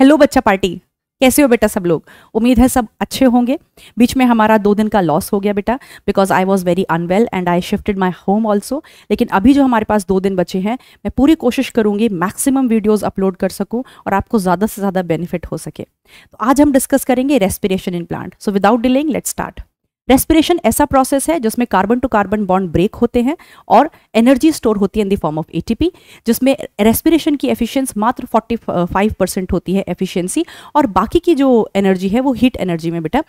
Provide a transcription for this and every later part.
Hello बच्चा party कैसे हो बेटा सब लोग उम्मीद है सब अच्छे होंगे बीच में हमारा दो दिन का लॉस हो गया बेटा because I was very unwell and I shifted my home also लेकिन अभी जो हमारे पास दो दिन बचे हैं मैं पूरी कोशिश करूंगी मैक्सिमम वीडियोस अपलोड कर सकूँ और आपको ज़्यादा से ज़्यादा बेनिफिट हो सके तो आज हम डिस्कस करेंगे respiration in plant so without delaying let start respiration ऐसा प्रोसेस है जिसमें carbon to carbon bond break होते हैं और एनर्जी स्टोर होती है in the form of ATP जिसमें रेस्पिरेशन की एफिशिएंस मात्र 45 परसेंट होती है एफिशिएंसी और बाकी की जो एनर्जी है वो हीट एनर्जी में बेटा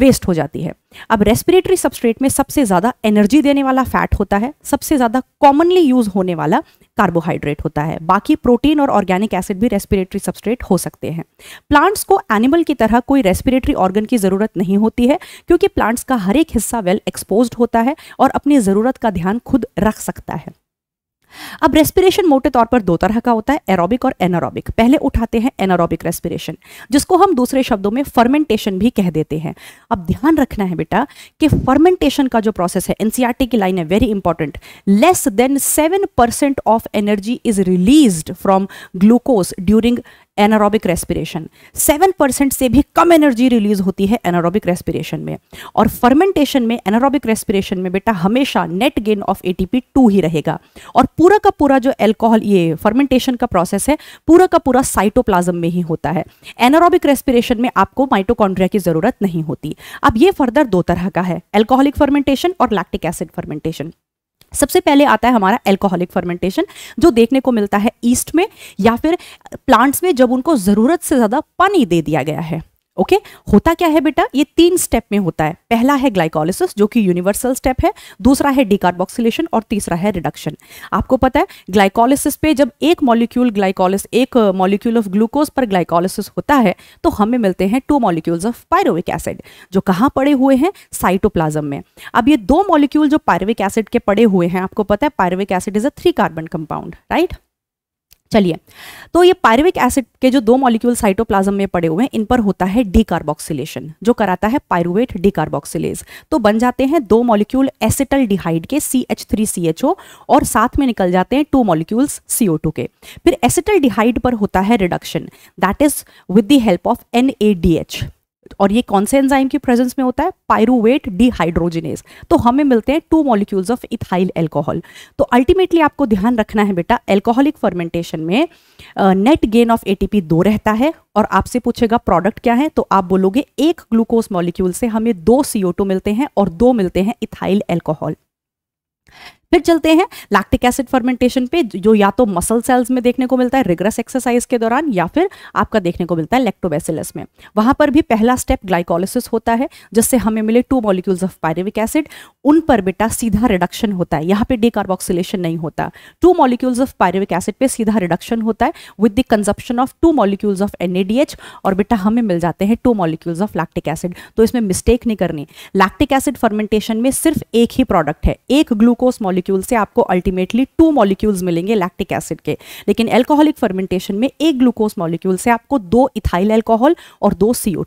वेस्ट हो जाती है अब रेस्पिरेटरी सबस्ट्रेट में सबसे ज़्यादा एनर्जी देने वाला फैट होता है सबसे ज़्यादा कॉमनली यूज़ होने वाला कार्बोहाइड्रेट होता है बाकी प्रोटीन और ऑर्गेनिक एसिड भी रेस्पिरेटरी सबस्ट्रेट हो सकते हैं प्लांट्स को एनिमल की तरह कोई रेस्पिरेटरी ऑर्गन की ज़रूरत नहीं होती है क्योंकि प्लांट्स का हर एक हिस्सा वेल एक्सपोज होता है और अपनी ज़रूरत का ध्यान खुद रख सकता है अब रेस्पिरेशन मोटे तौर पर दो तरह का होता है एरोबिक और एनारोबिक पहले उठाते हैं एनारोबिक रेस्पिरेशन जिसको हम दूसरे शब्दों में फर्मेंटेशन भी कह देते हैं अब ध्यान रखना है बेटा कि फर्मेंटेशन का जो प्रोसेस है एनसीआरटी e की लाइन है very important less than seven percent of energy is release from glucose during anaerobic respiration seven percent से भी कम एनर्जी रिलीज होती है एनारोबिक रेस्पिरेशन में और फर्मेंटेशन में एनारोबिक रेस्पिरेशन में बेटा हमेशा net gain of ATP two ही रहेगा और पूरा का पूरा जो एल्कोहल ये फर्मेंटेशन का प्रोसेस है पूरा का पूरा साइटोप्लाज्म में ही होता है एनारोबिक रेस्पिरेशन में आपको माइटोकॉन्ड्रिया की जरूरत नहीं होती अब ये फर्दर दो तरह का है एल्कोहलिक फर्मेंटेशन और लैक्टिक एसिड फर्मेंटेशन सबसे पहले आता है हमारा एल्कोहलिक फर्मेंटेशन जो देखने को मिलता है ईस्ट में या फिर प्लांट्स में जब उनको ज़रूरत से ज़्यादा पानी दे दिया गया है ओके okay? होता क्या है बेटा ये तीन स्टेप में होता है पहला है ग्लाइकोलिसिस जो कि यूनिवर्सल स्टेप है दूसरा है डिकार्बोक्सिलेशन और तीसरा है रिडक्शन आपको पता है ग्लाइकोलिसिस पे जब एक मॉलिक्यूल ग्लाइकोलिस एक मॉलिक्यूल ऑफ ग्लूकोज पर ग्लाइकोलिसिस होता है तो हमें मिलते हैं two molecules of pyruvic acid जो कहाँ पड़े हुए हैं साइटोप्लाजम में अब ये दो मॉलिक्यूल जो पायरोविक एसिड के पड़े हुए हैं आपको पता है pyruvic acid is a three carbon compound right चलिए तो ये पायरुविक एसिड के जो दो मॉलिक्यूल साइटोप्लाज्म में पड़े हुए हैं इन पर होता है डीकार्बोक्सिलेशन जो कराता है पायरुवेट डीकार्बोक्सिलेज तो बन जाते हैं दो मॉलिक्यूल एसिटल डिहाइड के C H three C H O और साथ में निकल जाते हैं two molecules C O two के फिर एसिटल डिहाइड पर होता है reduction that is with the help of N A D H और ये कौन से एंजाइम की प्रेजेंस में होता है पायरुवेट डिहाइड्रोजिनेस तो हमें मिलते हैं two molecules of ethyl alcohol तो अल्टीमेटली आपको ध्यान रखना है बेटा एल्कोहलिक फर्मेंटेशन में नेट गेन ऑफ एटीपी दो रहता है और आपसे पूछेगा प्रोडक्ट क्या है तो आप बोलोगे एक ग्लूकोज मॉलिक्यूल से हमें दो सीओ मिलते हैं और दो मिलते हैं इथाइल एल्कोहल फिर चलते हैं लैक्टिक एसिड फर्मेंटेशन पे जो या तो मसल सेल्स में देखने को मिलता है रिग्रेस एक्सरसाइज के दौरान या फिर आपका देखने को मिलता है लेक्टोबैसिलस में वहां पर भी पहला स्टेप ग्लाइकोलिसिस होता है जिससे हमें मिले two molecules of pyruvic acid उन पर बेटा सीधा रिडक्शन होता है यहाँ पे डिकार्बोक्सिलेशन नहीं होता two molecules of pyruvic acid पे सीधा रिडक्शन होता है with the consumption of two molecules of N और बेटा हमें मिल जाते हैं two molecules of lactic acid तो इसमें मिस्टेक नहीं करनी लैक्टिक एसिड फर्मेंटेशन में सिर्फ एक ही प्रोडक्ट है एक ग्लूकोज मॉलिक मॉलिक्यूल से आपको अल्टीमेटली टू मॉलिक्यूल्स मिलेंगे लैक्टिक एसिड के लेकिन एल्कोहलिक फर्मेंटेशन में एक ग्लूकोज मॉलिक्यूल से आपको दो इथाइल एल्कोहल और दो सीओ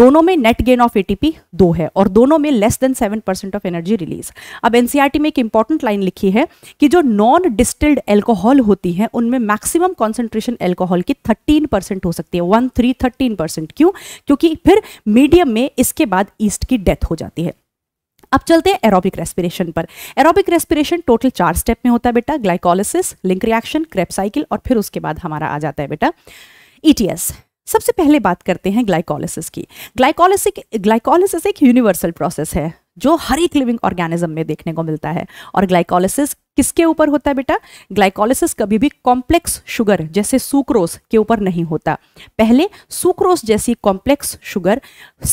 दोनों में नेट गेन ऑफ एटीपी दो है और दोनों में less than seven percent of energy release अब एनसीआरटी e में एक इंपॉर्टेंट लाइन लिखी है कि जो नॉन डिस्टिल्ड एल्कोहल होती है उनमें मैक्सिमम कॉन्सेंट्रेशन एल्कोहल की थर्टीन परसेंट हो सकती है वन थ्री थर्टीन परसेंट क्यों क्योंकि फिर मीडियम में इसके बाद ईस्ट की डेथ हो जाती है अब चलते हैं एरोबिक रेस्पिरेशन पर एरोबिक रेस्पिरेशन टोटल चार स्टेप में होता है बेटा glycolysis link reaction Krebs cycle और फिर उसके बाद हमारा आ जाता है बेटा ईटीएस e सबसे पहले बात करते हैं ग्लाइकोलिसिस की ग्लाइकोलिसिक ग्लाइकोलिसिस एक यूनिवर्सल प्रोसेस है जो हर एक लिविंग ऑर्गेनिज्म में देखने को मिलता है और ग्लाइकोलिसिस किसके ऊपर होता है बेटा ग्लाइकोलिसिस कभी भी कॉम्प्लेक्स शुगर जैसे सुक्रोस के ऊपर नहीं होता पहले सुक्रोस जैसी कॉम्प्लेक्स शुगर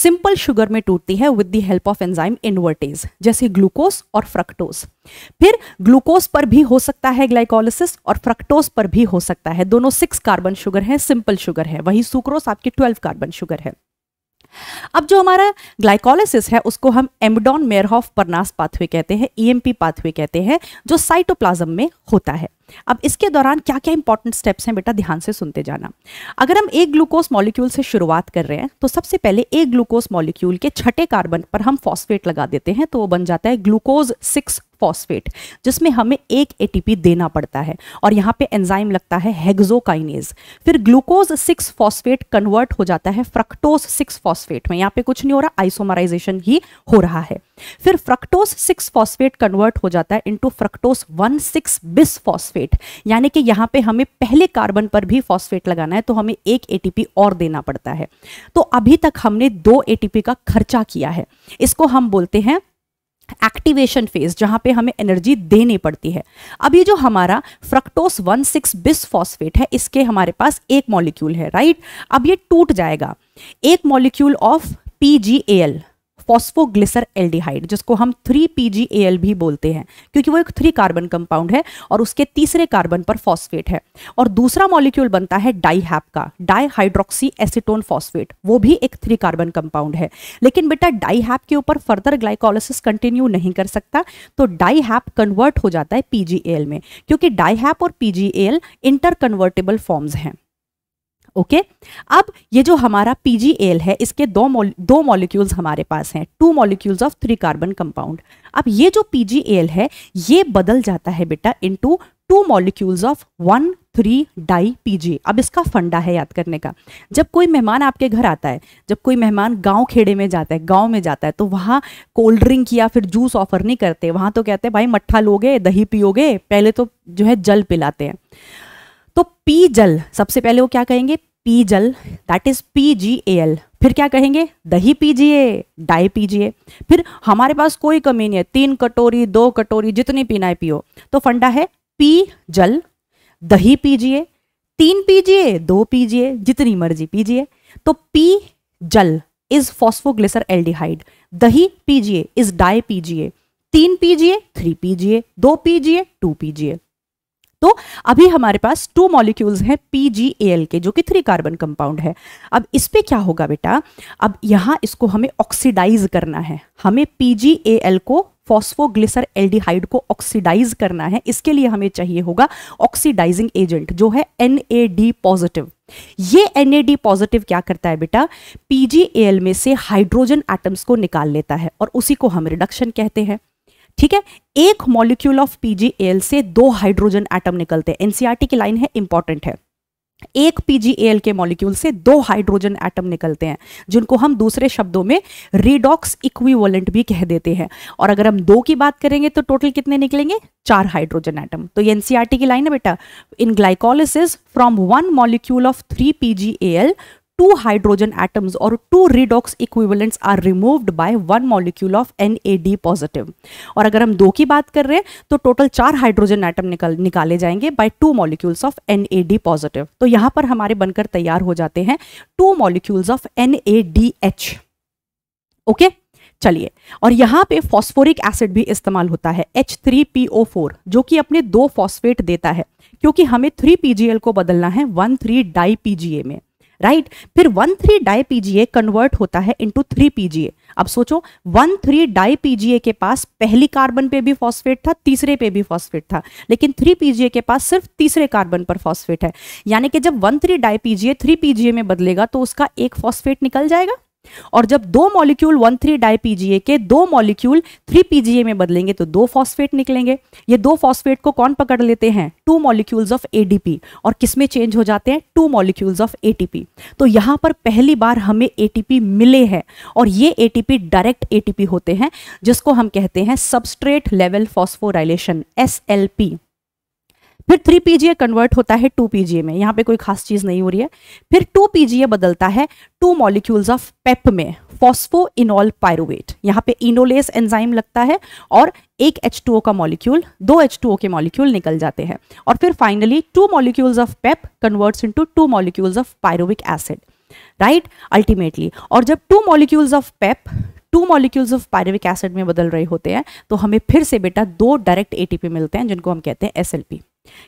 सिंपल शुगर में टूटती है with the help of enzyme invertase जैसे ग्लूकोस और फ्रक्टोस फिर ग्लूकोज पर भी हो सकता है ग्लाइकोलिसिस और फ्रक्टोस पर भी हो सकता है दोनों सिक्स कार्बन शुगर है सिंपल शुगर है वही सुक्रोस आपकी ट्वेल्व कार्बन शुगर है अब जो हमारा ग्लाइकोलाइसिस है उसको हम एमडॉन मेयरहॉफ परनास पाथवे कहते हैं ईएमपी e पाथवे कहते हैं जो साइटोप्लाज्म में होता है अब इसके दौरान क्या क्या इंपॉर्टेंट स्टेप्स हैं बेटा ध्यान से सुनते जाना अगर हम एक ग्लूकोज मॉलिक्यूल से शुरुआत कर रहे हैं तो सबसे पहले एक ग्लूकोज मॉलिक्यूल के छठे कार्बन पर हम फॉस्फेट लगा देते हैं तो वो बन जाता है ग्लूकोज सिक्स फॉस्फेट जिसमें हमें एक एटीपी देना पड़ता है और यहाँ पे एंजाइम लगता है हेग्जोकाइनेज फिर ग्लूकोज सिक्स फॉस्फेट कन्वर्ट हो जाता है फ्रक्टोज सिक्स फॉस्फेट में यहाँ पे कुछ नहीं हो रहा आइसोमराइजेशन ही हो रहा है फिर फ्रक्टोज सिक्स फॉस्फेट कन्वर्ट हो जाता है into fructose one six bis phosphate phosphate यानी कि यहाँ पे हमें पहले कार्बन पर भी फॉस्फेट लगाना है तो हमें एक एटीपी और देना पड़ता है तो अभी तक हमने दो एटीपी का खर्चा किया है इसको हम बोलते हैं एक्टिवेशन फेज जहां पे हमें एनर्जी देनी पड़ती है अब ये जो हमारा fructose one six bis phosphate है इसके हमारे पास एक मॉलिक्यूल है राइट अब ये टूट जाएगा एक molecule of P phosphoglyceraldehyde जिसको हम थ्री पी भी बोलते हैं क्योंकि वो एक थ्री कार्बन कंपाउंड है और उसके तीसरे कार्बन पर फॉस्फेट है और दूसरा मॉलिक्यूल बनता है डाईहैप का डाईहाइड्रोक्सी एसिटोन फॉस्फेट वो भी एक थ्री कार्बन कंपाउंड है लेकिन बेटा डाईहैप के ऊपर फर्दर ग्लाइकोलोसिस कंटिन्यू नहीं कर सकता तो डाईहैप कन्वर्ट हो जाता है पीजीएल में क्योंकि डाईहैप और पीजीएल इंटर कन्वर्टेबल फॉर्म्स हैं ओके अब ये जो हमारा पीजीएल है इसके दो मौल, दो मॉलिक्यूल्स हमारे पास हैं two molecules of three carbon compound अब ये जो पीजीएल है ये बदल जाता है बेटा into two molecules of one three di PG अब इसका फंडा है याद करने का जब कोई मेहमान आपके घर आता है जब कोई मेहमान गांव खेड़े में जाता है गांव में जाता है तो वहाँ कोल्ड ड्रिंक या फिर जूस ऑफर नहीं करते वहाँ तो कहते हैं भाई मट्ठा लोगे दही पियोगे पहले तो जो है जल पिलाते हैं तो पी जल सबसे पहले वो क्या कहेंगे पी जल that is P G A L फिर क्या कहेंगे दही पीजिए डाई पीजिए फिर हमारे पास कोई कमी नहीं है तीन कटोरी दो कटोरी जितनी पीना है पियो तो फंडा है पी जल दही पीजिए तीन पीजिए दो पीजिए जितनी मर्जी पीजिए तो पी जल इज फॉस्फोग्लिसर एल्डिहाइड दही पीजिए इज डाई पीजिए तीन पीजिए थ्री पीजिए दो पीजिए टू पीजिए तो अभी हमारे पास टू मॉलिक्यूल्स हैं पी के जो कि थ्री कार्बन कंपाउंड है अब इस पर क्या होगा बेटा अब यहाँ इसको हमें ऑक्सीडाइज करना है हमें पी को फॉस्फोग्लिसर एल्डिहाइड को ऑक्सीडाइज करना है इसके लिए हमें चाहिए होगा ऑक्सीडाइजिंग एजेंट जो है एन पॉजिटिव ये एन पॉजिटिव क्या करता है बेटा पी में से हाइड्रोजन एटम्स को निकाल लेता है और उसी को हम रिडक्शन कहते हैं ठीक है एक मॉलिक्यूल ऑफ पीजीएल से दो हाइड्रोजन एटम निकलते हैं एनसीईआरटी e की लाइन है इंपॉर्टेंट है एक पीजीएल के मॉलिक्यूल से दो हाइड्रोजन एटम निकलते हैं जिनको हम दूसरे शब्दों में रिडॉक्स इक्विवोलेंट भी कह देते हैं और अगर हम दो की बात करेंगे तो टोटल कितने निकलेंगे चार हाइड्रोजन एटम तो ये e की लाइन है बेटा in glycolysis from one molecule of three PGAL two hydrogen atoms और two redox equivalents are removed by one molecule of N positive और अगर हम दो की बात कर रहे हैं तो टोटल चार हाइड्रोजन एटम निकल निकाले जाएंगे by two molecules of N positive तो यहां पर हमारे बनकर तैयार हो जाते हैं two molecules of N okay चलिए और यहां पे फॉस्फोरिक एसिड भी इस्तेमाल होता है H3PO4 जो कि अपने दो फॉस्फेट देता है क्योंकि हमें 3 PGL को बदलना है 1,3 डाई PGA में राइट फिर one three di PGA convert होता है इंटू थ्री पीजीए अब सोचो वन थ्री डाई पीजीए के पास पहली कार्बन पे भी फॉस्फेट था तीसरे पे भी फॉस्फेट था लेकिन थ्री पीजीए के पास सिर्फ तीसरे कार्बन पर फॉस्फेट है यानी कि जब one three di PGA three PGA में बदलेगा तो उसका एक फॉस्फेट निकल जाएगा और जब दो molecule one three di PGA के दो मॉलिक्यूल थ्री पीजीए में बदलेंगे तो दो फॉस्फेट निकलेंगे ये दो फॉस्फेट को कौन पकड़ लेते हैं टू मॉलिक्यूल्स ऑफ एडीपी और किसमें चेंज हो जाते हैं टू मॉलिक्यूल्स ऑफ एटीपी तो यहां पर पहली बार हमें एटीपी मिले हैं और ये एटीपी डायरेक्ट एटीपी होते हैं जिसको हम कहते हैं सबस्ट्रेट लेवल फॉस्फोराइलेशन एस फिर थ्री पीजीए कन्वर्ट होता है टू पीजीए में यहाँ पे कोई खास चीज़ नहीं हो रही है फिर टू पीजीए बदलता है टू मॉलिक्यूल्स ऑफ पेप में फॉस्फो इनोल पायरोट यहाँ पे इनोलेस एंजाइम लगता है और एक ओ का मॉलिक्यूल दो ओ के मॉलिक्यूल निकल जाते हैं और फिर finally two molecules of PEP converts into two molecules of pyruvic acid right ultimately और जब two molecules of PEP two molecules of pyruvic acid में बदल रहे होते हैं तो हमें फिर से बेटा दो डायरेक्ट एटीपी मिलते हैं जिनको हम कहते हैं एसएलपी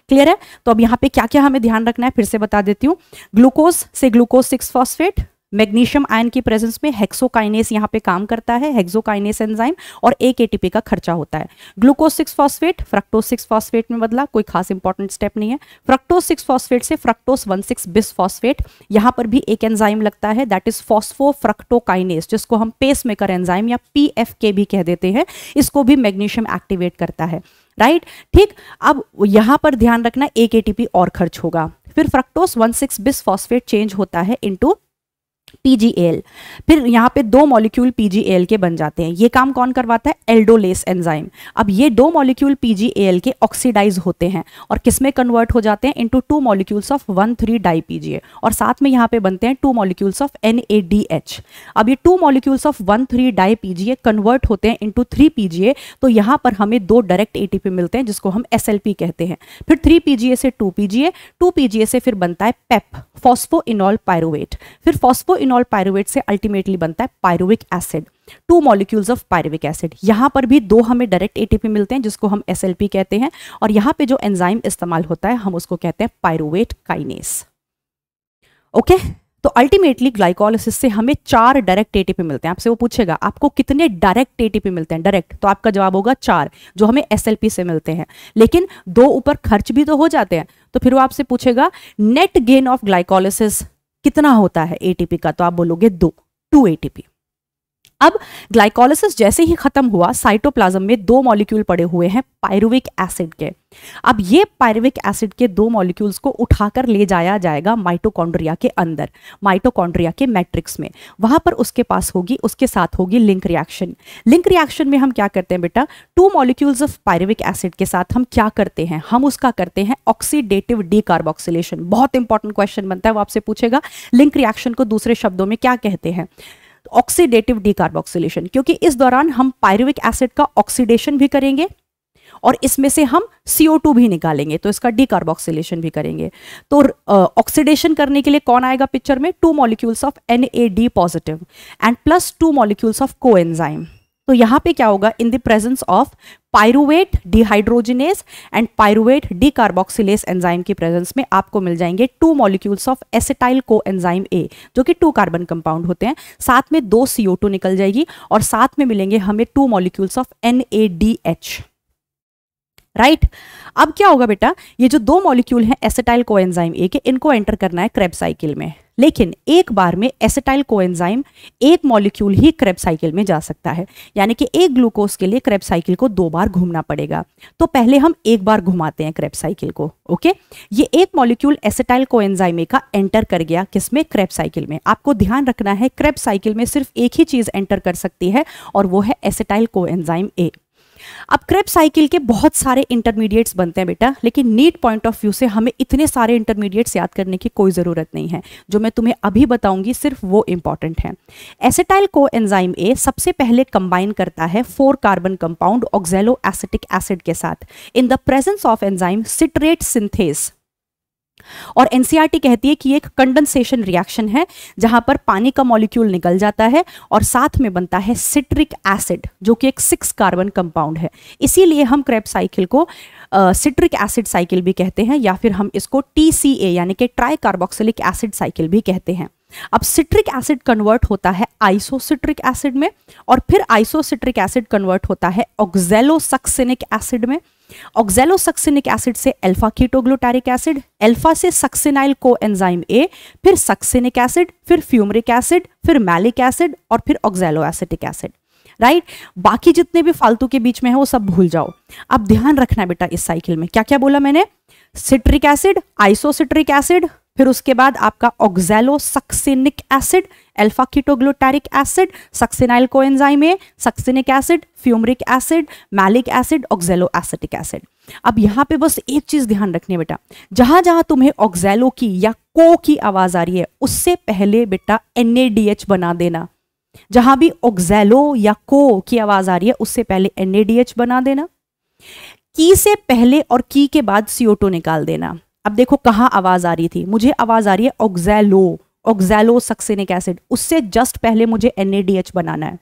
क्लियर है तो अब यहाँ पे क्या क्या हमें ध्यान रखना है फिर से बता देती हूँ ग्लूकोज से glucose six phosphate magnesium ion की प्रेजेंस में हेक्सोकाइनेस यहाँ पे काम करता है हेक्सोकाइनेस एंजाइम और एक एटीपी का खर्चा होता है glucose six phosphate fructose six phosphate में बदला कोई खास इंपॉर्टेंट स्टेप नहीं है फ्रक्टोज सिक्स फॉस्फेट से fructose one six bis phosphate यहाँ पर भी एक एंजाइम लगता है दैट इज फॉस्फो फ्रक्टोकाइनेस जिसको हम पेस मेकर एंजाइम या पी एफ के भी कह देते हैं इसको भी मैग्नीशियम एक्टिवेट करता है राइट ठीक अब यहां पर ध्यान रखना एक एटीपी और खर्च होगा फिर fructose one six bis phosphate change होता है इनटू पीजीएल फिर यहाँ पे दो मॉलिक्यूल पीजीएल के बन जाते हैं ये काम कौन करवाता है एल्डोलेस एंजाइम अब ये दो मॉलिक्यूल पीजीएल के ऑक्सीडाइज होते हैं और किसमें कन्वर्ट हो जाते हैं into two molecules of one three di PGA और साथ में यहाँ पे बनते हैं टू मॉलिक्यूल्स ऑफ एन अब ये two molecules of one three di PGA convert होते हैं इंटू थ्री पीजीए तो यहाँ पर हमें दो डायरेक्ट एटीपी मिलते हैं जिसको हम एस कहते हैं फिर थ्री पीजीए से टू पीजीए टू पीजीए से फिर बनता है पेप फॉस्फो इनॉल पायरोवेट फिर फॉस्फो इनॉल पायरुवेट से अल्टीमेटली बनता है pyruvic acid two molecules of pyruvic acid यहाँ पर भी दो हमें डायरेक्ट एटीपी मिलते हैं जिसको हम एसएलपी कहते हैं और यहाँ पे जो एंजाइम इस्तेमाल होता है हम उसको कहते हैं पायरुवेट काइनेस ओके तो अल्टीमेटली ग्लाइकोलिसिस से हमें चार डायरेक्ट एटीपी मिलते हैं आपसे वो पूछेगा आपको कितने डायरेक्ट एटीपी मिलते हैं डायरेक्ट तो आपका जवाब होगा चार जो हमें एसएलपी से मिलते हैं लेकिन दो ऊपर खर्च भी तो हो जाते हैं तो फिर वो आपसे पूछेगा नेट गेन ऑफ ग्लाइकोलिसिस कितना होता है एटीपी का तो आप बोलोगे दो टू एटीपी अब ग्लाइकोलिसिस जैसे ही खत्म हुआ साइटोप्लाज्म में दो मॉलिक्यूल पड़े हुए हैं पायरुविक एसिड के अब ये पायरुविक एसिड के दो मॉलिक्यूल्स को उठाकर ले जाया जाएगा माइटोकॉन्ड्रिया के अंदर माइटोकॉन्ड्रिया के मैट्रिक्स में वहां पर उसके पास होगी उसके साथ होगी लिंक रिएक्शन लिंक रिएक्शन में हम क्या करते हैं बेटा two molecules of pyruvic acid के साथ हम क्या करते हैं हम उसका करते हैं ऑक्सीडेटिव डीकार्बोक्सिलेशन बहुत इंपॉर्टेंट क्वेश्चन बनता है वो आपसे पूछेगा लिंक रिएक्शन को दूसरे शब्दों में क्या कहते हैं ऑक्सीडेटिव डीकार्बोक्सिलेशन क्योंकि इस दौरान हम पायरुविक एसिड का ऑक्सीडेशन भी करेंगे और इसमें से हम CO2 भी निकालेंगे तो इसका डीकार्बोक्सिलेशन भी करेंगे तो ऑक्सीडेशन uh, करने के लिए कौन आएगा पिक्चर में two molecules of N positive and plus two molecules of coenzyme तो यहां पे क्या होगा in the presence of pyruvate dehydrogenase and pyruvate decarboxylase enzyme की प्रेजेंस में आपको मिल जाएंगे two molecules of acetyl coenzyme A जो कि टू कार्बन कंपाउंड होते हैं साथ में दो सीओ निकल जाएगी और साथ में मिलेंगे हमें two molecules of N right अब क्या होगा बेटा ये जो दो मॉलिक्यूल हैं एसेटाइल कोएंजाइम ए के इनको एंटर करना है क्रेब साइकिल में लेकिन एक बार में एसेटाइल कोएंजाइम एक मॉलिक्यूल ही क्रेब साइकिल में जा सकता है यानी कि एक ग्लूकोज के लिए क्रेब साइकिल को दो बार घूमना पड़ेगा तो पहले हम एक बार घुमाते हैं क्रेब साइकिल को ओके ये एक मॉलिक्यूल एसेटाइल कोएंजाइम का एंटर कर गया किसमें क्रेब साइकिल में आपको ध्यान रखना है क्रेब साइकिल में सिर्फ एक ही चीज़ एंटर कर सकती है और वो है एसेटाइल कोएंजाइम ए अब क्रेप साइकिल के बहुत सारे इंटरमीडिएट्स बनते हैं बेटा लेकिन नीट पॉइंट ऑफ व्यू से हमें इतने सारे इंटरमीडिएट्स याद करने की कोई ज़रूरत नहीं है जो मैं तुम्हें अभी बताऊंगी सिर्फ वो इंपॉर्टेंट है एसेटाइल को एंजाइम ए सबसे पहले कंबाइन करता है four carbon compound oxaloacetic acid के साथ in the presence of enzyme citrate synthase और एनसीईआरटी e कहती है कि एक कंडेंसेशन रिएक्शन है जहां पर पानी का मॉलिक्यूल निकल जाता है और साथ में बनता है सिट्रिक एसिड जो कि एक सिक्स कार्बन कंपाउंड है इसीलिए हम क्रेप साइकिल को सिट्रिक एसिड साइकिल भी कहते हैं या फिर हम इसको टी यानी कि ट्राई कार्बोक्सिलिक एसिड साइकिल भी कहते हैं अब सिट्रिक एसिड कन्वर्ट होता है आइसोसिट्रिक एसिड में और फिर आइसोसिट्रिक एसिड कन्वर्ट होता है ऑक्जेलोसक्सिनिक एसिड में ऑक्जेलोसक्सिनिक एसिड से अल्फा कीटोग्लूटारिक एसिड अल्फा से सक्सिनाइल को एंजाइम ए फिर सक्सिनिक एसिड फिर फ्यूमरिक एसिड फिर मैलिक एसिड और फिर ऑक्जेलो एसिटिक एसिड राइट बाकी जितने भी फालतू के बीच में है वो सब भूल जाओ अब ध्यान रखना बेटा इस साइकिल में क्या क्या बोला मैंने सिट्रिक एसिड आइसोसिट्रिक एसिड फिर उसके बाद आपका oxalosuccinic acid alpha ketoglutaric acid succinyl coenzyme A succinic acid fumaric acid malic acid oxaloacetic acid अब यहां पे बस एक चीज ध्यान रखनी बेटा जहां जहां तुम्हें ऑक्जेलो की या को की आवाज आ रही है उससे पहले बेटा एन बना देना जहां भी ऑक्जेलो या को की आवाज आ रही है उससे पहले एन बना देना की से पहले और की के बाद सीओटो निकाल देना अब देखो कहां आवाज आ रही थी मुझे आवाज आ रही है ऑक्जेलो ऑक्जैलो सक्सेनिक एसिड उससे जस्ट पहले मुझे एन बनाना है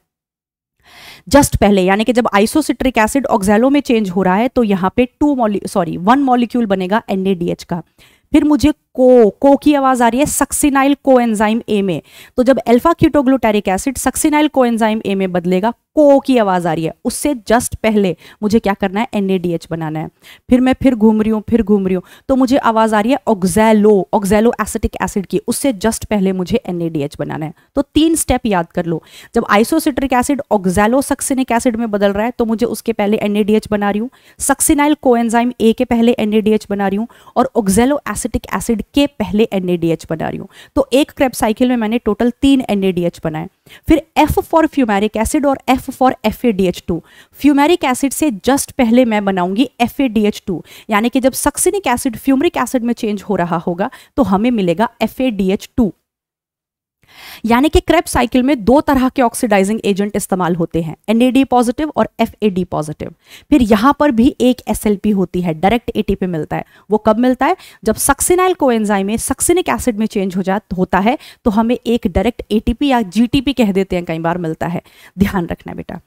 जस्ट पहले यानी कि जब आइसोसिट्रिक एसिड ऑक्जेलो में चेंज हो रहा है तो यहां पे टू सॉरी वन मॉलिक्यूल बनेगा एन का फिर मुझे को को की आवाज आ रही है सक्सिनाइल को एंजाइम ए में तो जब alpha ketoglutaric acid succinyl coenzyme A में बदलेगा को की आवाज आ रही है उससे जस्ट पहले मुझे क्या करना है एनएडीएच बनाना है फिर मैं फिर घूम रही हूँ फिर घूम रही हूँ तो मुझे आवाज आ रही है ऑक्जैलो ऑक्जैलो एसिटिक एसिड की उससे जस्ट पहले मुझे एनएडीएच बनाना है तो तीन स्टेप याद कर लो जब isocitric acid oxalosuccinic acid में बदल रहा है तो मुझे उसके पहले एनएडीएच बना रही हूँ सक्सिनाइल को ए के पहले एनएडीएच बना रही हूँ और ऑक्जैलो एसिटिक एसिड के पहले एन बना रही हूँ तो एक क्रेप साइकिल में मैंने टोटल तीन एन बनाए फिर एफ फॉर फ्यूमेरिक एसिड और F for F A D H two fumaric acid से जस्ट पहले मैं बनाऊंगी F A D H two यानी कि जब सक्सिनिक एसिड फ्यूमरिक एसिड में चेंज हो रहा होगा तो हमें मिलेगा F A D H two यानी कि क्रेप साइकिल में दो तरह के ऑक्सीडाइजिंग एजेंट इस्तेमाल होते हैं एनएडी पॉजिटिव और एफ पॉजिटिव फिर यहां पर भी एक एस होती है डायरेक्ट एटीपी मिलता है वो कब मिलता है जब सक्सिनाइल को में सक्सिनिक एसिड में चेंज हो जा होता है तो हमें एक डायरेक्ट एटीपी या जीटीपी कह देते हैं कई बार मिलता है ध्यान रखना बेटा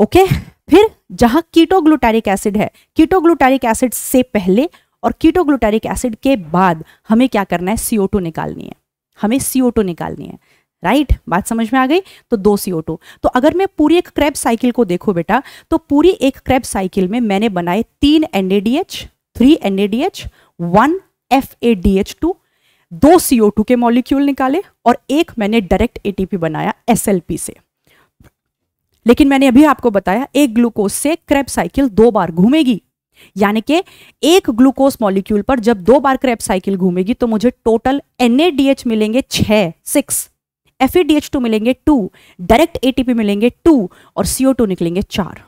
ओके फिर जहां कीटोग्लुटारिक एसिड है कीटोग्लुटारिक एसिड से पहले और कीटोग्लुटारिक एसिड के बाद हमें क्या करना है सीओ निकालनी है हमें सी निकालनी है राइट right? बात समझ में आ गई तो दो सी तो अगर मैं पूरी एक क्रैप साइकिल को देखो बेटा तो पूरी एक क्रैप साइकिल में मैंने बनाए तीन NADH three NADH one F A D H two दो टू के मॉलिक्यूल निकाले और एक मैंने डायरेक्ट एटीपी बनाया एसएलपी से लेकिन मैंने अभी आपको बताया एक ग्लूकोज से क्रेप साइकिल दो बार घूमेगी यानी कि एक ग्लूकोज मॉलिक्यूल पर जब दो बार क्रेप साइकिल घूमेगी तो मुझे टोटल एन मिलेंगे छह सिक्स एफ मिलेंगे टू डायरेक्ट एटीपी मिलेंगे टू और सीओ निकलेंगे चार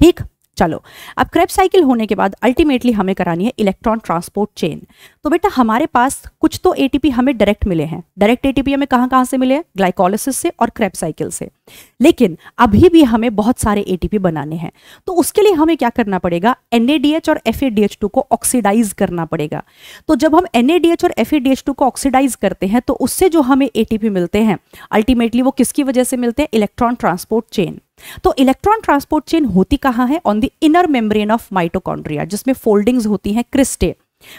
ठीक चलो अब क्रेब साइकिल होने के बाद अल्टीमेटली हमें करानी है इलेक्ट्रॉन ट्रांसपोर्ट चेन तो बेटा हमारे पास कुछ तो एटीपी हमें डायरेक्ट मिले हैं डायरेक्ट एटीपी हमें कहाँ कहाँ से मिले हैं ग्लाइकोलिसिस से और क्रेब साइकिल से लेकिन अभी भी हमें बहुत सारे एटीपी बनाने हैं तो उसके लिए हमें क्या करना पड़ेगा एनएडीएच और एफ को ऑक्सीडाइज करना पड़ेगा तो जब हम एनएडीएच और एफ को ऑक्सीडाइज करते हैं तो उससे जो हमें एटीपी मिलते हैं अल्टीमेटली वो किसकी वजह से मिलते हैं इलेक्ट्रॉन ट्रांसपोर्ट चेन तो इलेक्ट्रॉन ट्रांसपोर्ट चेन होती कहाँ है on the inner membrane of mitochondria जिसमें फोल्डिंग्स होती हैं क्रिस्टे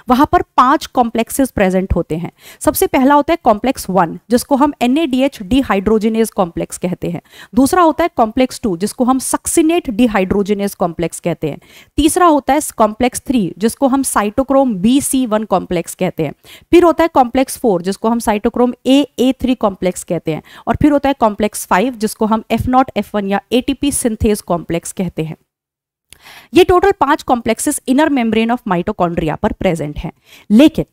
वहां पर पांच कॉम्प्लेक्सेस प्रेजेंट होते हैं सबसे पहला होता है कॉम्प्लेक्स वन जिसको हम एनएडीएच डिहाइड्रोजिनेज कॉम्प्लेक्स कहते हैं दूसरा होता है कॉम्प्लेक्स टू जिसको हम सक्सिनेट डिहाइड्रोजिनेज कॉम्प्लेक्स कहते हैं तीसरा होता है कॉम्प्लेक्स थ्री जिसको हम cytochrome B C one complex कहते हैं फिर होता है कॉम्प्लेक्स फोर जिसको हम cytochrome A A three complex कहते हैं और फिर होता है कॉम्प्लेक्स फाइव जिसको हम एफ नॉट एफ वन या A T P synthase complex कहते हैं ये टोटल पांच complexes inner membrane of mitochondria पर प्रेजेंट हैं लेकिन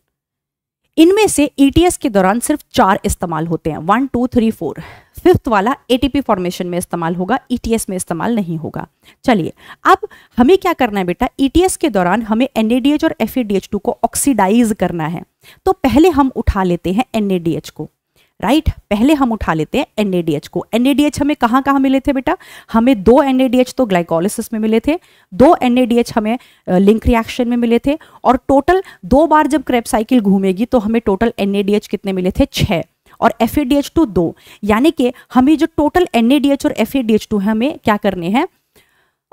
इनमें से ईटीएस e के दौरान सिर्फ चार इस्तेमाल होते हैं one two three four fifth वाला एटीपी फॉर्मेशन में इस्तेमाल होगा ईटीएस e में इस्तेमाल नहीं होगा चलिए अब हमें क्या करना है बेटा ईटीएस e के दौरान हमें एनएडीएच और एफ को ऑक्सीडाइज करना है तो पहले हम उठा लेते हैं एनएडीएच को राइट पहले हम उठा लेते हैं एनएडीएच को एनएडीएच हमें कहां कहां मिले थे बेटा हमें दो एनएडीएच तो ग्लाइकोलिसिस में मिले थे दो एनएडीएच हमें लिंक रिएक्शन में मिले थे और टोटल दो बार जब क्रेप साइकिल घूमेगी तो हमें टोटल एनएडीएच कितने मिले थे छः और एफ एडीएच टू दो यानी कि हमें जो टोटल एनएडीएच और एफ एडीएच टू है हमें क्या करने हैं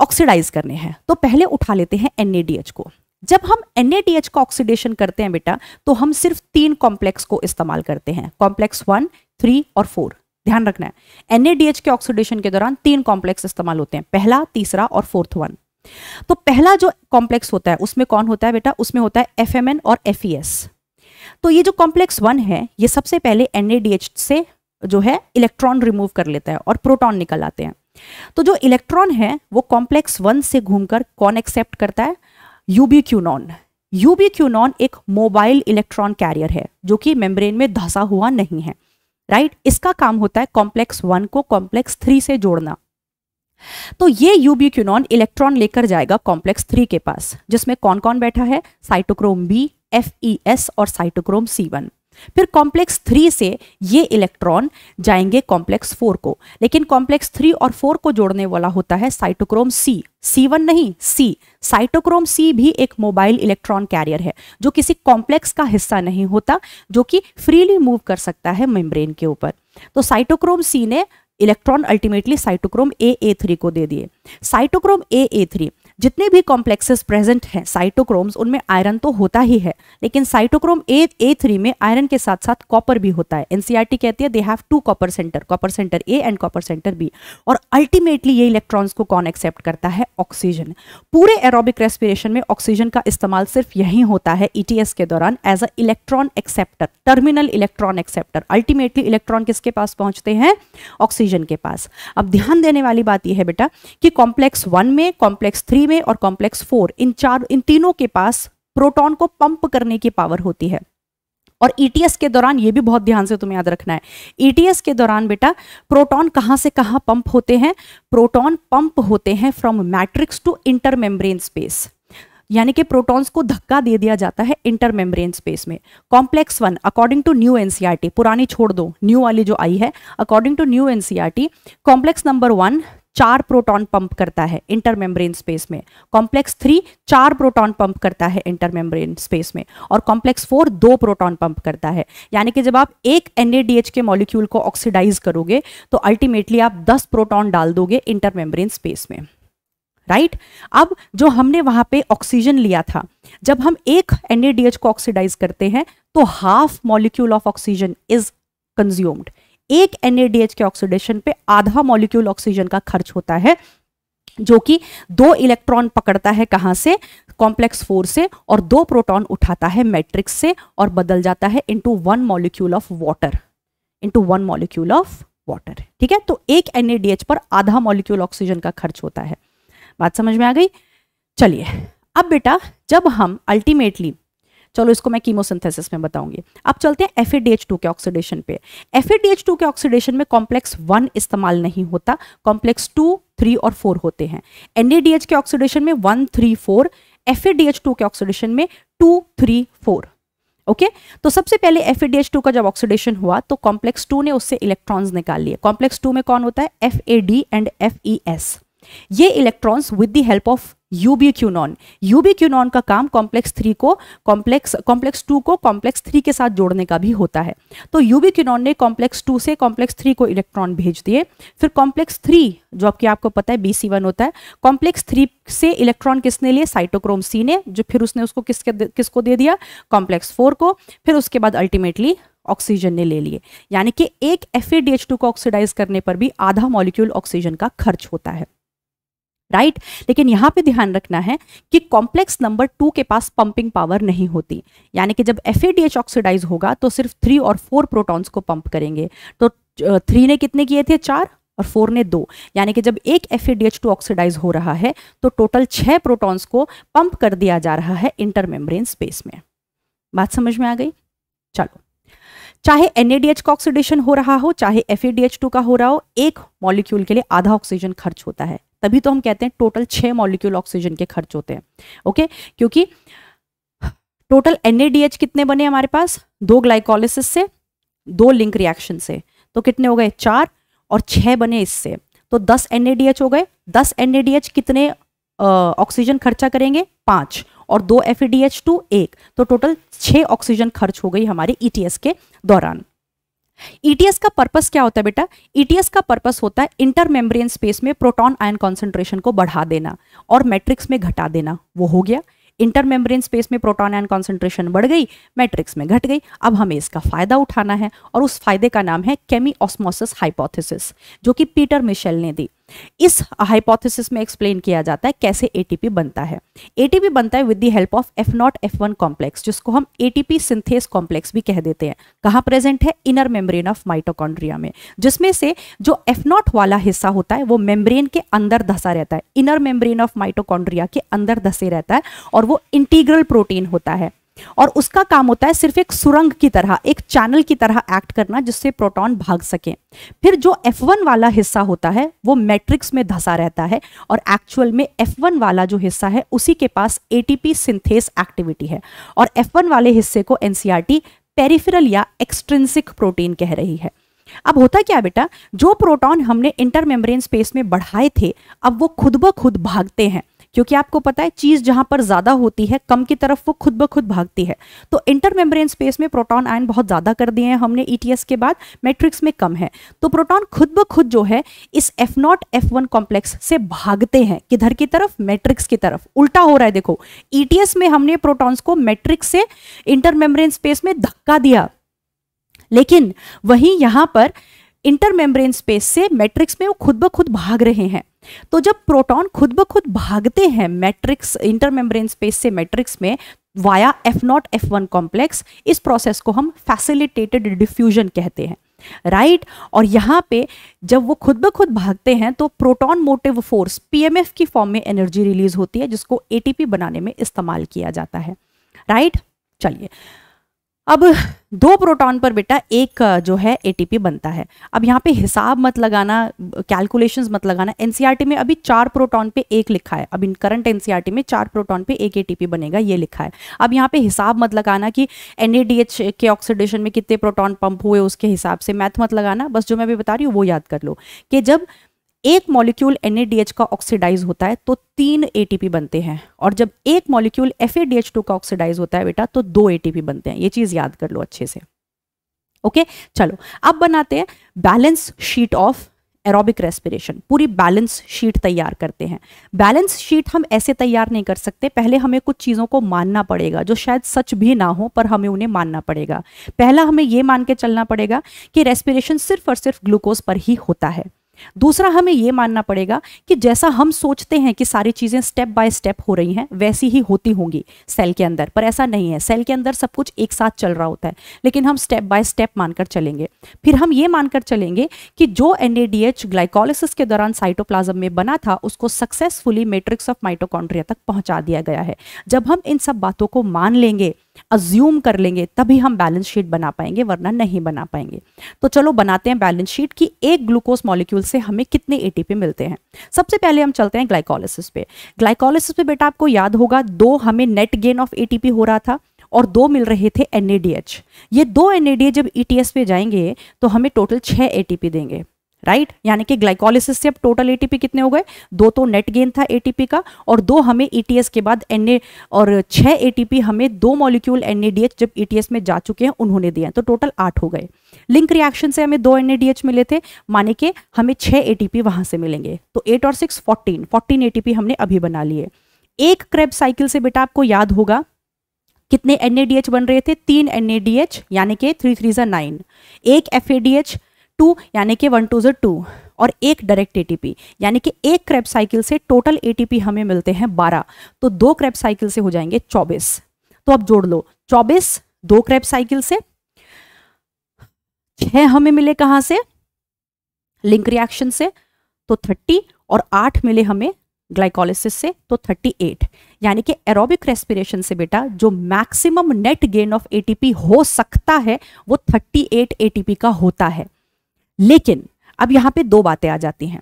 ऑक्सीडाइज करने हैं तो पहले उठा लेते हैं एनएडीएच को जब हम एन का ऑक्सीडेशन करते हैं बेटा तो हम सिर्फ तीन कॉम्प्लेक्स को इस्तेमाल करते हैं कॉम्प्लेक्स वन थ्री और फोर ध्यान रखना है एनएडीएच के ऑक्सीडेशन के दौरान तीन कॉम्प्लेक्स इस्तेमाल होते हैं पहला तीसरा और फोर्थ वन तो पहला जो कॉम्प्लेक्स होता है उसमें कौन होता है बेटा उसमें होता है एफ और एफ e तो ये जो कॉम्प्लेक्स वन है ये सबसे पहले एनएडीएच से जो है इलेक्ट्रॉन रिमूव कर लेता है और प्रोटॉन निकल आते हैं तो जो इलेक्ट्रॉन है वो कॉम्प्लेक्स वन से घूमकर कौन एक्सेप्ट करता है यूबी क्यूनॉन एक मोबाइल इलेक्ट्रॉन कैरियर है जो कि मेम्ब्रेन में धसा हुआ नहीं है राइट इसका काम होता है कॉम्प्लेक्स वन को कॉम्प्लेक्स थ्री से जोड़ना तो ये क्यूनॉन इलेक्ट्रॉन लेकर जाएगा कॉम्प्लेक्स थ्री के पास जिसमें कौन कौन बैठा है cytochrome B F E S और साइटोक्रोम सी वन फिर कॉम्प्लेक्स थ्री से ये इलेक्ट्रॉन जाएंगे कॉम्प्लेक्स फोर को लेकिन कॉम्प्लेक्स थ्री और फोर को जोड़ने वाला होता है साइटोक्रोम सी सी वन नहीं सी साइटोक्रोम सी भी एक मोबाइल इलेक्ट्रॉन कैरियर है जो किसी कॉम्प्लेक्स का हिस्सा नहीं होता जो कि फ्रीली मूव कर सकता है मेम्ब्रेन के ऊपर तो साइटोक्रोम सी ने electron ultimately cytochrome A A three को दे दिए साइटोक्रोम ए ए थ्री जितने भी कॉम्प्लेक्सेस प्रेजेंट हैं साइटोक्रोम्स उनमें आयरन तो होता ही है लेकिन साइटोक्रोम ए ए थ्री में आयरन के साथ साथ कॉपर भी होता है एनसीईआरटी e कहती है they have two copper center copper center A and copper center B और अल्टीमेटली ये इलेक्ट्रॉन्स को कौन एक्सेप्ट करता है ऑक्सीजन पूरे एरोबिक रेस्पिरेशन में ऑक्सीजन का इस्तेमाल सिर्फ यही होता है ईटीएस e के दौरान as a electron acceptor terminal electron acceptor ultimately electron किसके पास पहुंचते हैं ऑक्सीजन के पास अब ध्यान देने वाली बात यह है बेटा कि कॉम्प्लेक्स वन में कॉम्प्लेक्स थ्री में और कॉम्प्लेक्स फोर इन चार इन तीनों के पास प्रोटॉन को पंप करने की पावर होती है और ईटीएस e के दौरान ये भी बहुत ध्यान से तुम्हें याद रखना है ईटीएस e के दौरान बेटा प्रोटॉन कहां से कहां पंप होते हैं प्रोटॉन पंप होते हैं from matrix to inter membrane space यानी कि प्रोटॉन्स को धक्का दे दिया जाता है इंटर मेम्ब्रेन स्पेस में complex one according to new NCERT पुरानी छोड़ दो न्यू वाली जो आई है according to new NCERT complex number one चार प्रोटॉन पंप करता है इंटर मेम्ब्रेन स्पेस में कॉम्प्लेक्स थ्री चार प्रोटॉन पंप करता है इंटर मेम्ब्रेन स्पेस में और कॉम्प्लेक्स फोर दो प्रोटॉन पंप करता है यानी कि जब आप एक एनएडीएच के मॉलिक्यूल को ऑक्सीडाइज करोगे तो अल्टीमेटली आप दस प्रोटॉन डाल दोगे इंटर मेम्ब्रेन स्पेस में राइट अब जो हमने वहां पे ऑक्सीजन लिया था जब हम एक एनएडीएच को ऑक्सीडाइज करते हैं तो half molecule of oxygen is consumed एक एनएडीएच के ऑक्सीडेशन पे आधा मॉलिक्यूल ऑक्सीजन का खर्च होता है जो कि दो इलेक्ट्रॉन पकड़ता है कहां से कॉम्प्लेक्स फोर से और दो प्रोटॉन उठाता है मैट्रिक्स से और बदल जाता है into one molecule of water into one molecule of water ठीक है तो एक एनएडीएच पर आधा मॉलिक्यूल ऑक्सीजन का खर्च होता है बात समझ में आ गई चलिए अब बेटा जब हम अल्टीमेटली चलो इसको मैं कीमोसिंथेसिस में बताऊंगी अब चलते हैं एफ टू के ऑक्सीडेशन पे एफ टू के ऑक्सीडेशन में कॉम्प्लेक्स वन इस्तेमाल नहीं होता कॉम्प्लेक्स टू थ्री और फोर होते हैं एनएडीएच के ऑक्सीडेशन में one three four F two के ऑक्सीडेशन में टू थ्री फोर ओके तो सबसे पहले एफ टू का जब ऑक्सीडेशन हुआ तो कॉम्प्लेक्स टू ने उससे इलेक्ट्रॉन्स निकाल लिए कॉम्प्लेक्स टू में कौन होता है एफ एंड एफ ये electrons with the help of ubiquinone ubiquinone का काम कॉम्प्लेक्स थ्री को कॉम्प्लेक्स कॉम्प्लेक्स टू को कॉम्प्लेक्स थ्री के साथ जोड़ने का भी होता है तो यूबी क्यूनॉन ने कॉम्प्लेक्स टू से कॉम्प्लेक्स थ्री को इलेक्ट्रॉन भेज दिए फिर कॉम्प्लेक्स थ्री जो आपके आपको पता है बी वन होता है कॉम्प्लेक्स थ्री से इलेक्ट्रॉन किसने लिए साइटोक्रोम सी ने जो फिर उसने उसको किसके किसको दे दिया कॉम्प्लेक्स फोर को फिर उसके बाद अल्टीमेटली ऑक्सीजन ने ले लिए यानी कि एक एफ को ऑक्सीडाइज करने पर भी आधा मॉलिक्यूल ऑक्सीजन का खर्च होता है राइट लेकिन यहाँ पे ध्यान रखना है कि कॉम्प्लेक्स नंबर टू के पास पंपिंग पावर नहीं होती यानी कि जब एफ ऑक्सीडाइज होगा तो सिर्फ थ्री और फोर प्रोटॉन्स को पंप करेंगे तो थ्री ने कितने किए थे चार और फोर ने दो यानी कि जब एक एफ टू ऑक्सीडाइज हो रहा है तो टोटल छः प्रोटॉन्स को पंप कर दिया जा रहा है मेम्ब्रेन स्पेस में बात समझ में आ गई चलो चाहे एन का ऑक्सीडेशन हो रहा हो चाहे एफ टू का हो रहा हो एक मॉलिक्यूल के लिए आधा ऑक्सीजन खर्च होता है तभी तो हम कहते हैं टोटल छः मॉलिक्यूल ऑक्सीजन के खर्च होते हैं ओके क्योंकि टोटल एन कितने बने हमारे पास दो ग्लाइकोलिसिस से दो लिंक रिएक्शन से तो कितने हो गए चार और छः बने इससे तो दस एन हो गए दस एन कितने ऑक्सीजन खर्चा करेंगे पाँच और दो एफ टू एक तो टोटल छः ऑक्सीजन खर्च हो गई हमारे ई e के दौरान ईटीएस e का पर्पस क्या होता है बेटा ईटीएस e का पर्पस होता है इंटर मेम्ब्रेन स्पेस में प्रोटॉन आयन कॉन्सेंट्रेशन को बढ़ा देना और मैट्रिक्स में घटा देना वो हो गया इंटर मेम्ब्रेन स्पेस में प्रोटॉन आयन कॉन्सेंट्रेशन बढ़ गई मैट्रिक्स में घट गई अब हमें इसका फायदा उठाना है और उस फायदे का नाम है केमी ऑस्मोसिस हाइपोथिस जो कि पीटर मिशेल ने दी इस हाइपोथेसिस में एक्सप्लेन किया जाता है कैसे एटीपी बनता है एटीपी बनता है with the help of F nought F one complex जिसको हम एटीपी सिंथेस कॉम्प्लेक्स भी कह देते हैं कहाँ प्रेजेंट है इनर मेम्ब्रेन ऑफ माइटोकॉन्ड्रिया में जिसमें से जो एफ नॉट वाला हिस्सा होता है वो मेम्ब्रेन के अंदर धसा रहता है इनर मेम्ब्रेन ऑफ माइटोकॉन्ड्रिया के अंदर धसे रहता है और वो इंटीग्रल प्रोटीन होता है और उसका काम होता है सिर्फ एक सुरंग की तरह एक चैनल की तरह एक्ट करना जिससे प्रोटॉन भाग सके फिर जो F1 वाला हिस्सा होता है वो मैट्रिक्स में धसा रहता है और एक्चुअल में F1 वाला जो हिस्सा है उसी के पास ATP सिंथेस एक्टिविटी है और F1 वाले हिस्से को एनसीआर पेरिफेरल e या एक्सट्रेंसिक प्रोटीन कह रही है अब होता क्या बेटा जो प्रोटॉन हमने इंटर मेम्ब्रेन स्पेस में बढ़ाए थे अब वो खुद ब खुद भागते हैं क्योंकि आपको पता है चीज जहां पर ज्यादा होती है कम की तरफ वो खुद ब खुद भागती है तो इंटर मेम्ब्रेन स्पेस में प्रोटॉन आयन बहुत ज्यादा कर दिए हैं हमने ईटीएस e के बाद मैट्रिक्स में कम है तो प्रोटॉन खुद ब खुद जो है इस F nought F one complex से भागते हैं किधर की तरफ मैट्रिक्स की तरफ उल्टा हो रहा है देखो ईटीएस e में हमने प्रोटॉन्स को मैट्रिक्स से इंटर मेम्ब्रेन स्पेस में धक्का दिया लेकिन वहीं यहां पर इंटर मेम्ब्रेन स्पेस से मैट्रिक्स में वो खुद ब खुद भाग रहे हैं तो जब प्रोटॉन खुद ब खुद भागते हैं मैट्रिक्स इंटरमेम्ब्रेन स्पेस से मैट्रिक्स में via F nought F one complex इस प्रोसेस को हम फैसिलिटेटेड डिफ्यूजन कहते हैं राइट right? और यहां पे जब वो खुद ब खुद भागते हैं तो प्रोटॉन मोटिव फोर्स पीएमएफ की फॉर्म में एनर्जी रिलीज होती है जिसको एटीपी बनाने में इस्तेमाल किया जाता है राइट right? चलिए अब दो प्रोटॉन पर बेटा एक जो है एटीपी बनता है अब यहाँ पे हिसाब मत लगाना कैलकुलेशंस मत लगाना एनसीईआरटी e में अभी चार प्रोटॉन पे एक लिखा है अब इन करंट एनसीईआरटी e में चार प्रोटॉन पे एक एटीपी बनेगा ये लिखा है अब यहाँ पे हिसाब मत लगाना कि एनएडीएच के ऑक्सीडेशन में कितने प्रोटॉन पंप हुए उसके हिसाब से मैथ मत लगाना बस जो मैं अभी बता रही हूँ वो याद कर लो कि जब एक मॉलिक्यूल एन का ऑक्सीडाइज होता है तो तीन ए बनते हैं और जब एक मॉलिक्यूल एफ का ऑक्सीडाइज होता है बेटा तो दो ए बनते हैं ये चीज़ याद कर लो अच्छे से ओके okay? चलो अब बनाते हैं balance sheet of aerobic respiration पूरी बैलेंस शीट तैयार करते हैं बैलेंस शीट हम ऐसे तैयार नहीं कर सकते पहले हमें कुछ चीज़ों को मानना पड़ेगा जो शायद सच भी ना हो पर हमें उन्हें मानना पड़ेगा पहला हमें यह मान के चलना पड़ेगा कि रेस्पिरेशन सिर्फ और सिर्फ ग्लूकोज पर ही होता है दूसरा हमें यह मानना पड़ेगा कि जैसा हम सोचते हैं कि सारी चीज़ें स्टेप बाय स्टेप हो रही हैं वैसी ही होती होंगी सेल के अंदर पर ऐसा नहीं है सेल के अंदर सब कुछ एक साथ चल रहा होता है लेकिन हम स्टेप बाय स्टेप मानकर चलेंगे फिर हम ये मानकर चलेंगे कि जो एन ग्लाइकोलिसिस के दौरान साइटोप्लाज्म में बना था उसको सक्सेसफुली मेट्रिक्स ऑफ माइटोकॉन्ड्रिया तक पहुंचा दिया गया है जब हम इन सब बातों को मान लेंगे अज्यूम कर लेंगे तभी हम बैलेंस शीट बना पाएंगे वरना नहीं बना पाएंगे तो चलो बनाते हैं बैलेंस शीट कि एक ग्लूकोज मॉलिक्यूल से हमें कितने एटीपी मिलते हैं सबसे पहले हम चलते हैं ग्लाइकोलिसिस पे ग्लाइकोलिसिस पे बेटा आपको याद होगा दो हमें नेट गेन ऑफ ए हो रहा था और दो मिल रहे थे एन ये दो एन जब ई e पे जाएंगे तो हमें टोटल छः ए देंगे राइट right? यानी कि ग्लाइकोलिसिस से अब टोटल एटीपी कितने हो गए दो तो नेट गेन था एटीपी का और दो हमें ईटीएस e के बाद एनए और छह एटीपी हमें दो मॉलिक्यूल एनएडीएच जब ईटीएस e में जा चुके हैं उन्होंने दिए हैं तो टोटल आठ हो गए लिंक रिएक्शन से हमें दो एनएडीएच मिले थे माने के हमें छः एटीपी वहां से मिलेंगे तो एट और सिक्स फोर्टीन फोर्टीन एटीपी हमने अभी बना लिए एक क्रेब साइकिल से बेटा आपको याद होगा कितने एन बन रहे थे तीन एन यानी कि थ्री थ्री ज़ा नाइन एक एफ टू यानी कि वन टू जो टू और एक डायरेक्ट एटीपी यानी कि एक क्रैप साइकिल से टोटल एटीपी हमें मिलते हैं बारह तो दो क्रैप साइकिल से हो जाएंगे चौबीस तो अब जोड़ लो चौबीस दो क्रैप साइकिल से छह हमें मिले कहां से लिंक रिएक्शन से तो थर्टी और आठ मिले हमें ग्लाइकोलिसिस से तो थर्टी एट यानी कि एरोबिक रेस्पिरेशन से बेटा जो maximum net gain of ATP हो सकता है वो एट एटीपी का होता है लेकिन अब यहां पे दो बातें आ जाती हैं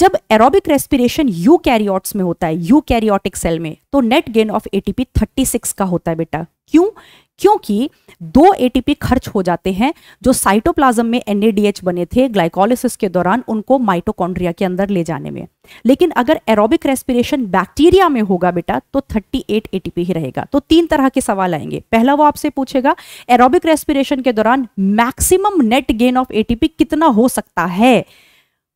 जब एरोबिक रेस्पिरेशन यू कैरियोट्स में होता है यू कैरियोटिक सेल में तो नेट गेन ऑफ एटीपी 36 का होता है बेटा क्यों क्योंकि दो एटीपी खर्च हो जाते हैं जो साइटोप्लाज्म में एनएडीएच बने थे ग्लाइकोलिसिस के दौरान उनको माइटोकॉन्ड्रिया के अंदर ले जाने में लेकिन अगर एरोबिक रेस्पिरेशन बैक्टीरिया में होगा बेटा तो 38 एटीपी ही रहेगा तो तीन तरह के सवाल आएंगे पहला वो आपसे पूछेगा एरोबिक रेस्पिरेशन के दौरान maximum net gain of ATP कितना हो सकता है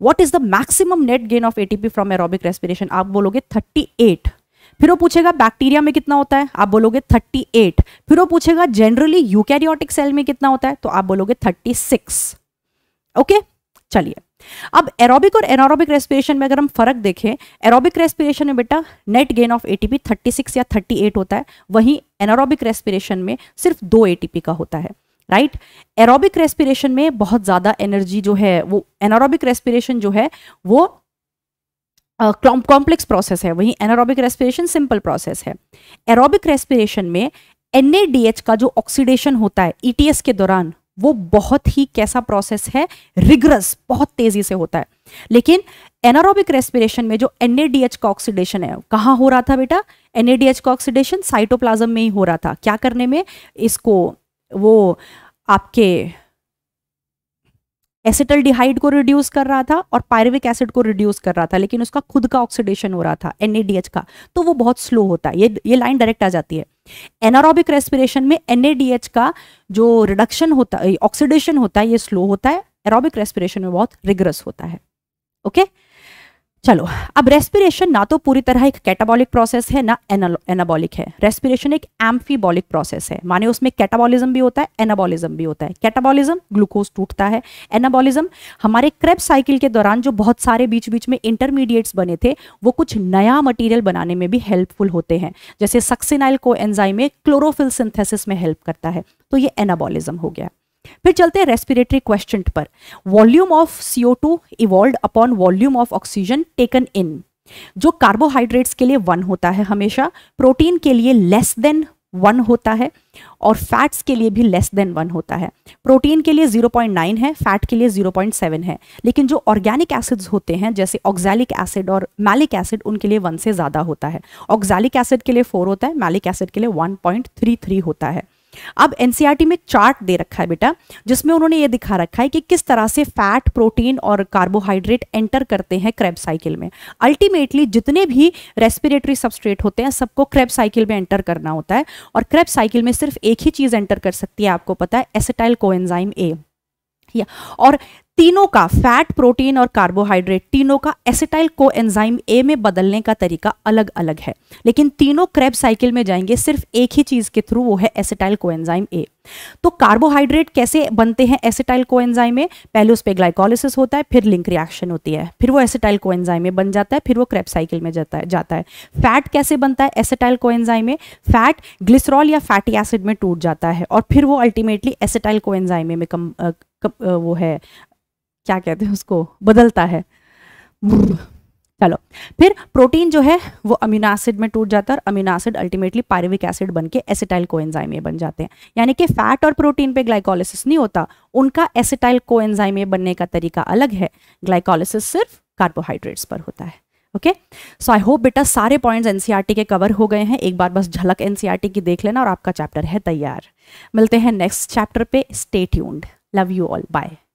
what is the maximum net gain of ATP from aerobic respiration आप बोलोगे थर्टी फिर वो पूछेगा बैक्टीरिया में कितना होता है आप बोलोगे 38 फिर वो पूछेगा जनरली यूकैरियोटिक सेल में कितना होता है तो आप बोलोगे 36 ओके चलिए अब एरोबिक और एनारोबिक रेस्पिरेशन में अगर हम फर्क देखें एरोबिक रेस्पिरेशन में बेटा नेट गेन ऑफ एटीपी 36 या 38 होता है वहीं एनारोबिक रेस्पिरेशन में सिर्फ दो एटीपी का होता है राइट एरोबिक रेस्पिरेशन में बहुत ज़्यादा एनर्जी जो है वो एनारोबिक रेस्पिरेशन जो है वो कॉम्प्लेक्स प्रोसेस है वहीं एनारोबिक रेस्पिरेशन सिंपल प्रोसेस है एरोबिक रेस्पिरेशन में एन का जो ऑक्सीडेशन होता है ई e के दौरान वो बहुत ही कैसा प्रोसेस है रिग्रस बहुत तेजी से होता है लेकिन एनारोबिक रेस्पिरेशन में जो एन का ऑक्सीडेशन है कहाँ हो रहा था बेटा एन का ऑक्सीडेशन साइटोप्लाज्म में ही हो रहा था क्या करने में इसको वो आपके एसिटल को रिड्यूस कर रहा था और पायरविक एसिड को रिड्यूस कर रहा था लेकिन उसका खुद का ऑक्सीडेशन हो रहा था एनएडीएच का तो वो बहुत स्लो होता है ये ये लाइन डायरेक्ट आ जाती है एनारोबिक रेस्पिरेशन में एनएडीएच का जो रिडक्शन होता है ऑक्सीडेशन होता है ये स्लो होता है एरोबिक रेस्पिरेशन में बहुत रिग्रस होता है ओके okay? चलो अब रेस्पिरेशन ना तो पूरी तरह एक कैटाबॉलिक प्रोसेस है ना एनाबॉलिक है रेस्पिरेशन एक एम्फीबॉलिक प्रोसेस है माने उसमें कैटाबॉलिज्म भी होता है एनाबॉलिज्म भी होता है कैटाबॉलिज्म ग्लूकोज टूटता है एनाबॉलिज्म हमारे क्रेप साइकिल के दौरान जो बहुत सारे बीच बीच में इंटरमीडिएट्स बने थे वो कुछ नया मटीरियल बनाने में भी हेल्पफुल होते हैं जैसे succinyl coenzyme chlorophyll synthesis में हेल्प करता है तो ये एनाबॉलिज्म हो गया फिर चलते हैं रेस्पिरेटरी क्वेश्चन पर volume of CO two evolve upon volume of oxygen taken in जो कार्बोहाइड्रेट्स के लिए वन होता है हमेशा प्रोटीन के लिए लेस देन वन होता है और फैट्स के लिए भी लेस देन वन होता है प्रोटीन के लिए 0.9 है फैट के लिए 0.7 है लेकिन जो ऑर्गेनिक एसिड्स होते हैं जैसे ऑक्जैलिक एसिड और मैलिक एसिड उनके लिए वन से ज़्यादा होता है ऑक्जैलिक एसिड के लिए फोर होता है मैलिक एसिड के लिए 1.33 होता है अब एनसीआरटी e में चार्ट दे रखा है बेटा जिसमें उन्होंने ये दिखा रखा है कि किस तरह से फैट प्रोटीन और कार्बोहाइड्रेट एंटर करते हैं क्रेब साइकिल में अल्टीमेटली जितने भी रेस्पिरेटरी सबस्ट्रेट होते हैं सबको क्रेब साइकिल में एंटर करना होता है और क्रेब साइकिल में सिर्फ एक ही चीज़ एंटर कर सकती है आपको पता है एसेटाइल कोएंजाइम ए या और तीनों का फैट प्रोटीन और कार्बोहाइड्रेट तीनों का एसिटाइल को एंजाइम ए में बदलने का तरीका अलग अलग है लेकिन तीनों क्रेब साइकिल में जाएंगे सिर्फ एक ही चीज़ के थ्रू वो है एसिटाइल को एंजाइम ए तो कार्बोहाइड्रेट कैसे बनते हैं एसिटाइल को एंजाइम ए पहले उस पर ग्लाइकोलिसिस होता है फिर लिंक रिएक्शन होती है फिर वो एसिटाइल को एंजाइम ए बन जाता है फिर वो क्रेब साइकिल में जाता है जाता है फैट कैसे बनता है acetyl coenzyme A fat glycerol या फैटी एसिड में टूट जाता है और फिर वो ultimately acetyl coenzyme A में कम वो है क्या कहते हैं उसको बदलता है चलो फिर प्रोटीन जो है वो अमीनो एसिड में टूट जाता है और amino acid ultimately pyruvic acid बनके एसिटाइल कोएंजाइम कोएंजाइमे बन जाते हैं यानी कि फैट और प्रोटीन पे ग्लाइकोलिसिस नहीं होता उनका एसिटाइल कोएंजाइमे बनने का तरीका अलग है ग्लाइकोलिसिस सिर्फ कार्बोहाइड्रेट्स पर होता है ओके सो आई होप बेटा सारे पॉइंट्स एनसीईआरटी e के कवर हो गए हैं एक बार बस झलक एनसीईआरटी e की देख लेना और आपका चैप्टर है तैयार मिलते हैं नेक्स्ट चैप्टर पे stay tuned love you all bye